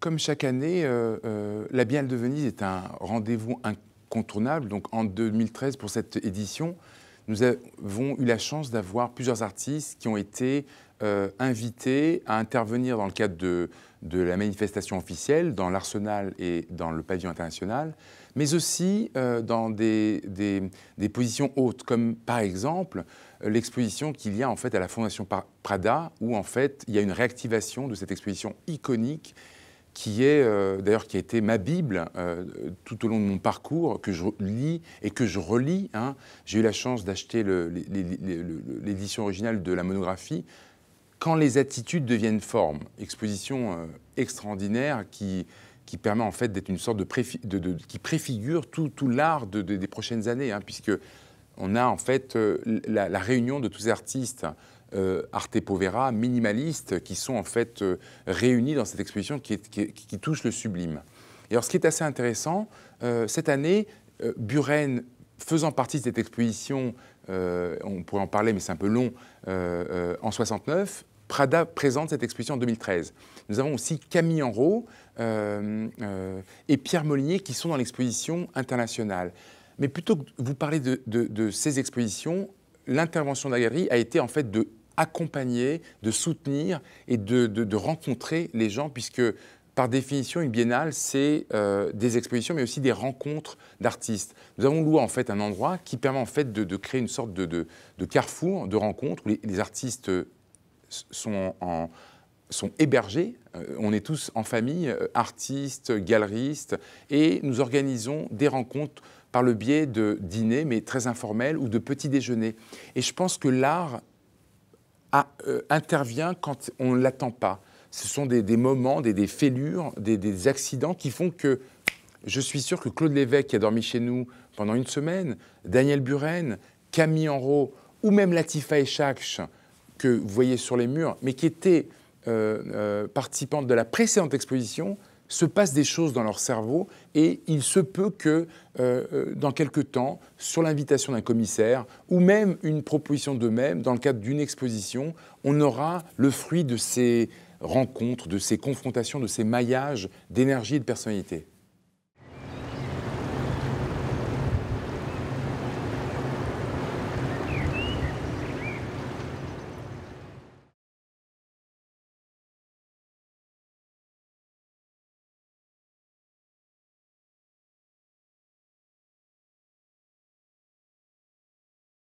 comme chaque année, euh, euh, la Biennale de Venise est un rendez-vous incontournable. Donc en 2013, pour cette édition, nous avons eu la chance d'avoir plusieurs artistes qui ont été euh, invités à intervenir dans le cadre de, la manifestation officielle, dans l'arsenal et dans le pavillon international, mais aussi dans des, positions hautes, comme par exemple l'exposition qu'il y a en fait à la Fondation Prada, où en fait il y a une réactivation de cette exposition iconique qui est euh, d'ailleurs qui a été ma bible euh, tout au long de mon parcours, que je lis et que je relis. Hein. J'ai eu la chance d'acheter l'édition originale de la monographie. Quand les attitudes deviennent forme, exposition euh, extraordinaire qui, qui permet en fait d'être une sorte de, qui préfigure tout, tout l'art des prochaines années, hein, puisque on a en fait la, la, réunion de tous les artistes euh, Arte Povera, minimalistes, qui sont en fait euh, réunis dans cette exposition qui, touche le sublime. Et alors ce qui est assez intéressant, euh, cette année, Buren, faisant partie de cette exposition, on pourrait en parler mais c'est un peu long, en 69, Prada présente cette exposition en 2013. Nous avons aussi Camille Enrault et Pierre Molinier qui sont dans l'exposition internationale. Mais plutôt que vous parler de ces expositions, l'intervention de la galerie a été en fait de accompagner, de soutenir et de, rencontrer les gens, puisque par définition, une biennale, c'est euh, des expositions, mais aussi des rencontres d'artistes. Nous avons loué en fait un endroit qui permet en fait de, créer une sorte de, carrefour de rencontres où les, artistes euh, sont, hébergés. Euh, on est tous en famille, artistes, galeristes, et nous organisons des rencontres par le biais de dîners, mais très informels, ou de petits déjeuners. Et je pense que l'art euh, intervient quand on ne l'attend pas. Ce sont des, moments, des, fêlures, des, accidents qui font que je suis sûr que Claude Lévesque, qui a dormi chez nous pendant une semaine, Daniel Buren, Camille Enro, ou même Latifa Echakch, que vous voyez sur les murs, mais qui était euh, euh, participante de la précédente exposition, se passent des choses dans leur cerveau et il se peut que euh, euh, dans quelque temps, sur l'invitation d'un commissaire ou même une proposition d'eux-mêmes, dans le cadre d'une exposition, on aura le fruit de ces rencontres, de ces confrontations, de ces maillages d'énergie et de personnalité.